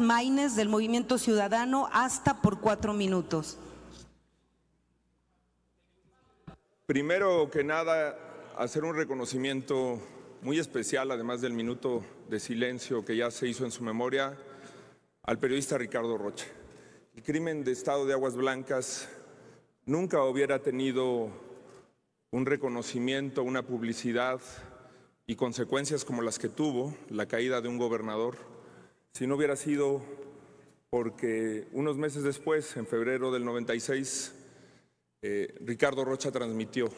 Maines del Movimiento Ciudadano hasta por cuatro minutos. Primero que nada, hacer un reconocimiento muy especial, además del minuto de silencio que ya se hizo en su memoria, al periodista Ricardo Rocha. El crimen de Estado de Aguas Blancas nunca hubiera tenido un reconocimiento, una publicidad y consecuencias como las que tuvo la caída de un gobernador si no hubiera sido porque unos meses después, en febrero del 96, eh, Ricardo Rocha transmitió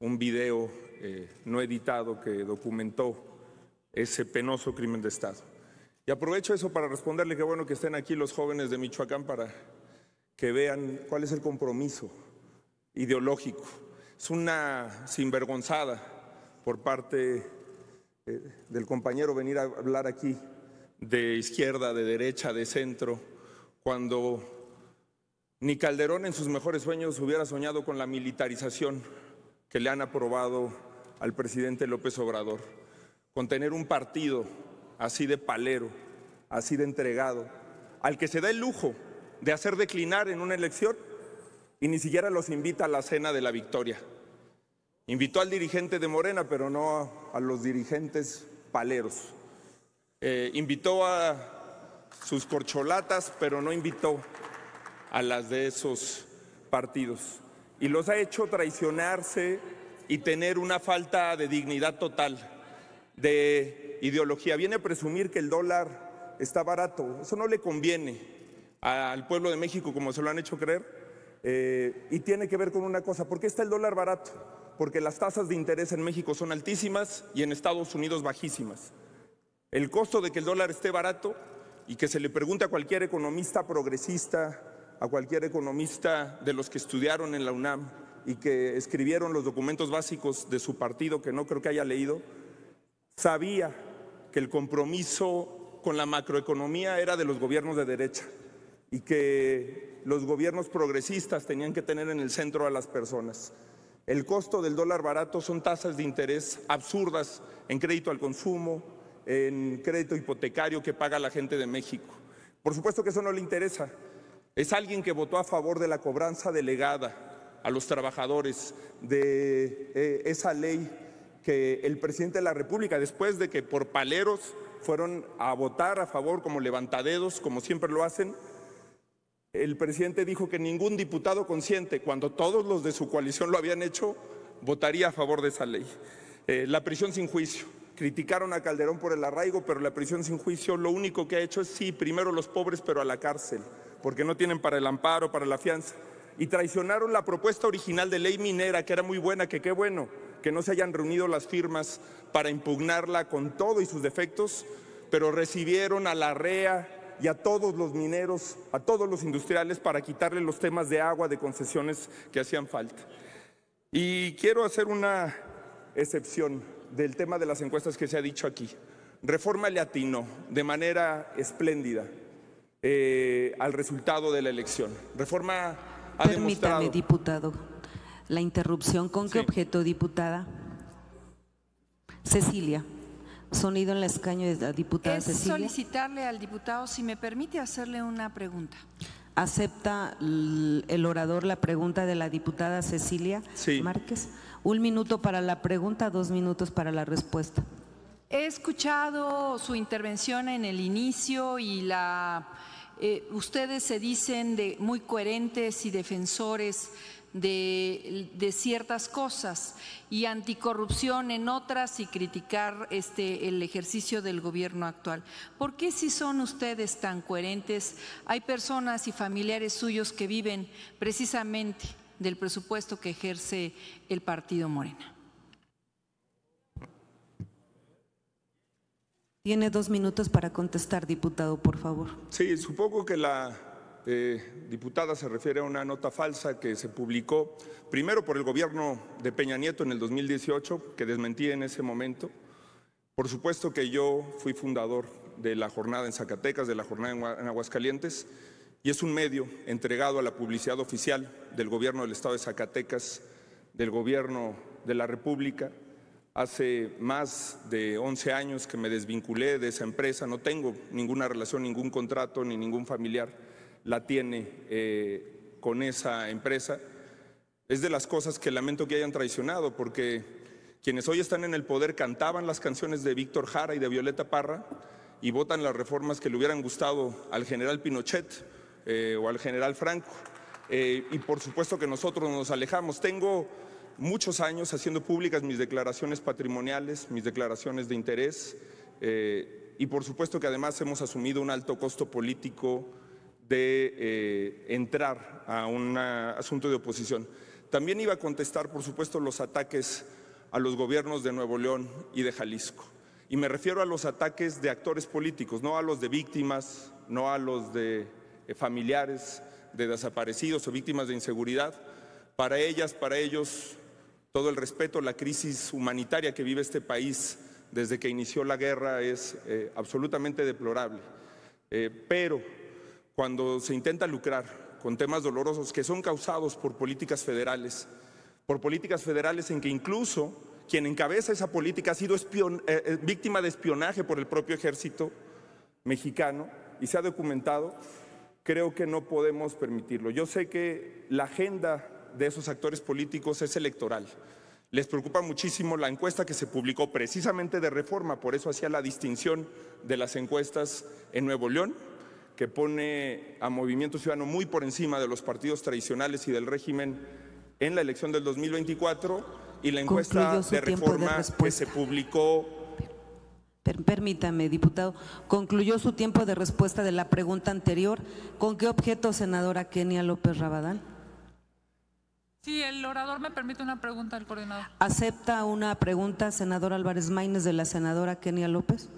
un video eh, no editado que documentó ese penoso crimen de Estado. Y aprovecho eso para responderle que bueno que estén aquí los jóvenes de Michoacán para que vean cuál es el compromiso ideológico. Es una sinvergonzada por parte eh, del compañero venir a hablar aquí de izquierda, de derecha, de centro, cuando ni Calderón en sus mejores sueños hubiera soñado con la militarización que le han aprobado al presidente López Obrador, con tener un partido así de palero, así de entregado, al que se da el lujo de hacer declinar en una elección y ni siquiera los invita a la cena de la victoria. Invitó al dirigente de Morena, pero no a los dirigentes paleros. Eh, invitó a sus corcholatas, pero no invitó a las de esos partidos. Y los ha hecho traicionarse y tener una falta de dignidad total, de ideología. Viene a presumir que el dólar está barato. Eso no le conviene al pueblo de México como se lo han hecho creer. Eh, y tiene que ver con una cosa, ¿por qué está el dólar barato? Porque las tasas de interés en México son altísimas y en Estados Unidos bajísimas. El costo de que el dólar esté barato y que se le pregunte a cualquier economista progresista, a cualquier economista de los que estudiaron en la UNAM y que escribieron los documentos básicos de su partido, que no creo que haya leído, sabía que el compromiso con la macroeconomía era de los gobiernos de derecha y que los gobiernos progresistas tenían que tener en el centro a las personas. El costo del dólar barato son tasas de interés absurdas en crédito al consumo, en crédito hipotecario que paga la gente de México. Por supuesto que eso no le interesa. Es alguien que votó a favor de la cobranza delegada a los trabajadores de eh, esa ley que el presidente de la República, después de que por paleros fueron a votar a favor como levantadedos, como siempre lo hacen, el presidente dijo que ningún diputado consciente, cuando todos los de su coalición lo habían hecho, votaría a favor de esa ley. Eh, la prisión sin juicio, Criticaron a Calderón por el arraigo, pero la prisión sin juicio lo único que ha hecho es sí, primero los pobres, pero a la cárcel, porque no tienen para el amparo, para la fianza. Y traicionaron la propuesta original de ley minera, que era muy buena, que qué bueno que no se hayan reunido las firmas para impugnarla con todo y sus defectos, pero recibieron a la REA y a todos los mineros, a todos los industriales para quitarle los temas de agua, de concesiones que hacían falta. Y quiero hacer una excepción del tema de las encuestas que se ha dicho aquí. Reforma le atinó de manera espléndida eh, al resultado de la elección. Reforma ha Permítame, diputado, la interrupción. ¿Con qué objeto, diputada? Cecilia. Sonido en la escaño de la diputada es solicitarle al diputado si me permite hacerle una pregunta. ¿Acepta el orador la pregunta de la diputada Cecilia sí. Márquez? Un minuto para la pregunta, dos minutos para la respuesta. He escuchado su intervención en el inicio y la, eh, ustedes se dicen de muy coherentes y defensores de, ciertas cosas y anticorrupción en otras y criticar este, el ejercicio del gobierno actual. ¿Por qué si son ustedes tan coherentes? Hay personas y familiares suyos que viven precisamente del presupuesto que ejerce el partido Morena. Tiene dos minutos para contestar, diputado, por favor. Sí, supongo que la eh, diputada se refiere a una nota falsa que se publicó primero por el gobierno de Peña Nieto en el 2018, que desmentí en ese momento. Por supuesto que yo fui fundador de la jornada en Zacatecas, de la jornada en Aguascalientes, y es un medio entregado a la publicidad oficial del gobierno del estado de Zacatecas, del gobierno de la República. Hace más de 11 años que me desvinculé de esa empresa, no tengo ninguna relación, ningún contrato ni ningún familiar la tiene eh, con esa empresa. Es de las cosas que lamento que hayan traicionado, porque quienes hoy están en el poder cantaban las canciones de Víctor Jara y de Violeta Parra y votan las reformas que le hubieran gustado al general Pinochet eh, o al general Franco. Eh, y por supuesto que nosotros nos alejamos. Tengo muchos años haciendo públicas mis declaraciones patrimoniales, mis declaraciones de interés, y por supuesto que además hemos asumido un alto costo político, de eh, entrar a un asunto de oposición. También iba a contestar, por supuesto, los ataques a los gobiernos de Nuevo León y de Jalisco. Y me refiero a los ataques de actores políticos, no a los de víctimas, no a los de eh, familiares de desaparecidos o víctimas de inseguridad. Para ellas, para ellos, todo el respeto, la crisis humanitaria que vive este país desde que inició la guerra es eh, absolutamente deplorable. pero cuando se intenta lucrar con temas dolorosos que son causados por políticas federales, por políticas federales en que incluso quien encabeza esa política ha sido eh, eh, víctima de espionaje por el propio ejército mexicano y se ha documentado, creo que no podemos permitirlo. Yo sé que la agenda de esos actores políticos es electoral. Les preocupa muchísimo la encuesta que se publicó precisamente de reforma, por eso hacía la distinción de las encuestas en Nuevo León que pone a Movimiento Ciudadano muy por encima de los partidos tradicionales y del régimen en la elección del 2024 y la encuesta de reforma pues se publicó Permítame, diputado. Concluyó su tiempo de respuesta de la pregunta anterior. ¿Con qué objeto, senadora Kenia López Rabadán? Sí, el orador me permite una pregunta al coordinador. ¿Acepta una pregunta, senador Álvarez Maínez, de la senadora Kenia López?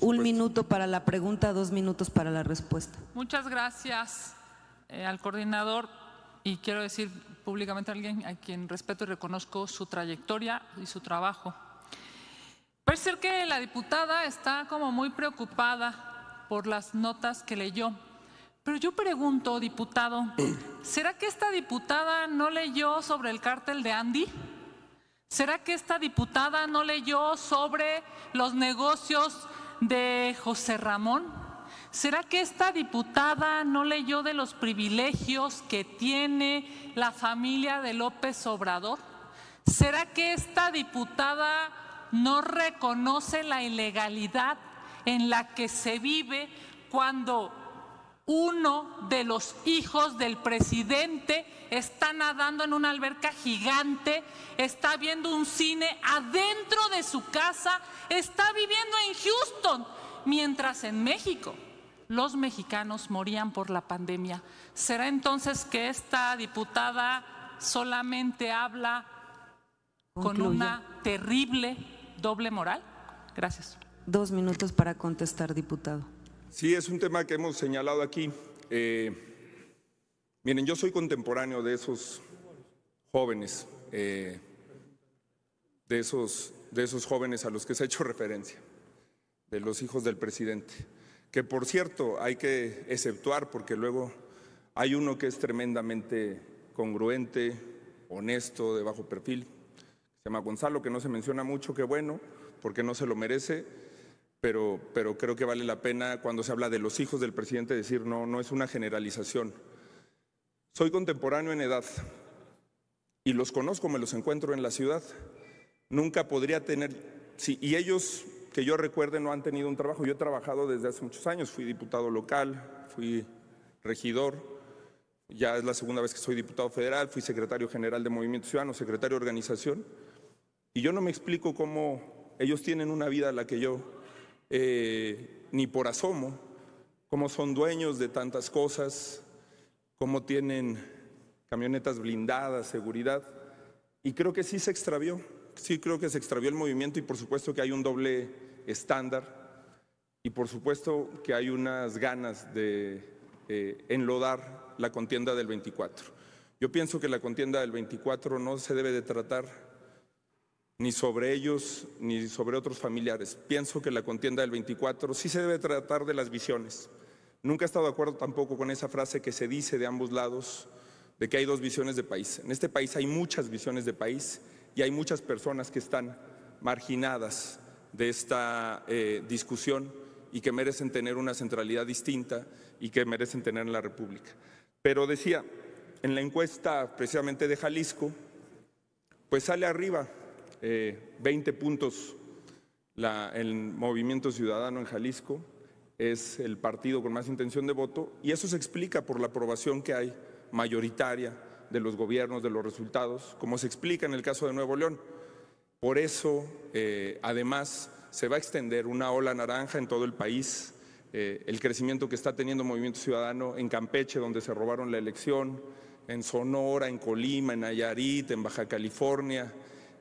un minuto para la pregunta, dos minutos para la respuesta. Muchas gracias eh, al coordinador y quiero decir públicamente a alguien a quien respeto y reconozco su trayectoria y su trabajo. Parece ser que la diputada está como muy preocupada por las notas que leyó. Pero yo pregunto, diputado, ¿será que esta diputada no leyó sobre el cártel de Andy? ¿Será que esta diputada no leyó sobre los negocios de José Ramón? ¿Será que esta diputada no leyó de los privilegios que tiene la familia de López Obrador? ¿Será que esta diputada no reconoce la ilegalidad en la que se vive cuando uno de los hijos del presidente está nadando en una alberca gigante, está viendo un cine adentro de su casa, está viviendo en Houston, mientras en México los mexicanos morían por la pandemia. ¿Será entonces que esta diputada solamente habla con una terrible doble moral? Gracias. Dos minutos para contestar, diputado. Sí, es un tema que hemos señalado aquí. Eh, miren, yo soy contemporáneo de esos jóvenes, eh, de, esos, de esos jóvenes a los que se ha hecho referencia, de los hijos del presidente, que por cierto hay que exceptuar porque luego hay uno que es tremendamente congruente, honesto, de bajo perfil, se llama Gonzalo, que no se menciona mucho, que bueno, porque no se lo merece pero, creo que vale la pena cuando se habla de los hijos del presidente decir, no, no es una generalización. Soy contemporáneo en edad y los conozco, me los encuentro en la ciudad. Nunca podría tener, y ellos que yo recuerde no han tenido un trabajo. Yo he trabajado desde hace muchos años, fui diputado local, fui regidor, ya es la segunda vez que soy diputado federal, fui secretario general de Movimiento Ciudadano, secretario de organización, y yo no me explico cómo ellos tienen una vida a la que yo eh, ni por asomo, cómo son dueños de tantas cosas, cómo tienen camionetas blindadas, seguridad. Y creo que sí se extravió, sí creo que se extravió el movimiento y por supuesto que hay un doble estándar y por supuesto que hay unas ganas de eh, enlodar la contienda del 24. Yo pienso que la contienda del 24 no se debe de tratar ni sobre ellos, ni sobre otros familiares. Pienso que la contienda del 24 sí se debe tratar de las visiones. Nunca he estado de acuerdo tampoco con esa frase que se dice de ambos lados, de que hay dos visiones de país. En este país hay muchas visiones de país y hay muchas personas que están marginadas de esta eh, discusión y que merecen tener una centralidad distinta y que merecen tener en la República. Pero decía, en la encuesta precisamente de Jalisco, pues sale arriba eh, 20 puntos el Movimiento Ciudadano en Jalisco, es el partido con más intención de voto, y eso se explica por la aprobación que hay mayoritaria de los gobiernos, de los resultados, como se explica en el caso de Nuevo León. Por eso, eh, además, se va a extender una ola naranja en todo el país, eh, el crecimiento que está teniendo Movimiento Ciudadano en Campeche, donde se robaron la elección, en Sonora, en Colima, en Nayarit, en Baja California,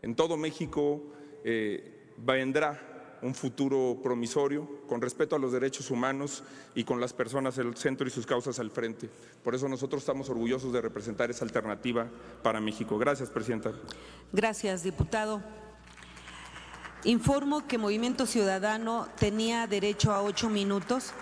en todo México eh, vendrá un futuro promisorio con respeto a los derechos humanos y con las personas el centro y sus causas al frente. Por eso nosotros estamos orgullosos de representar esa alternativa para México. Gracias, Presidenta. Gracias, diputado. Informo que Movimiento Ciudadano tenía derecho a ocho minutos.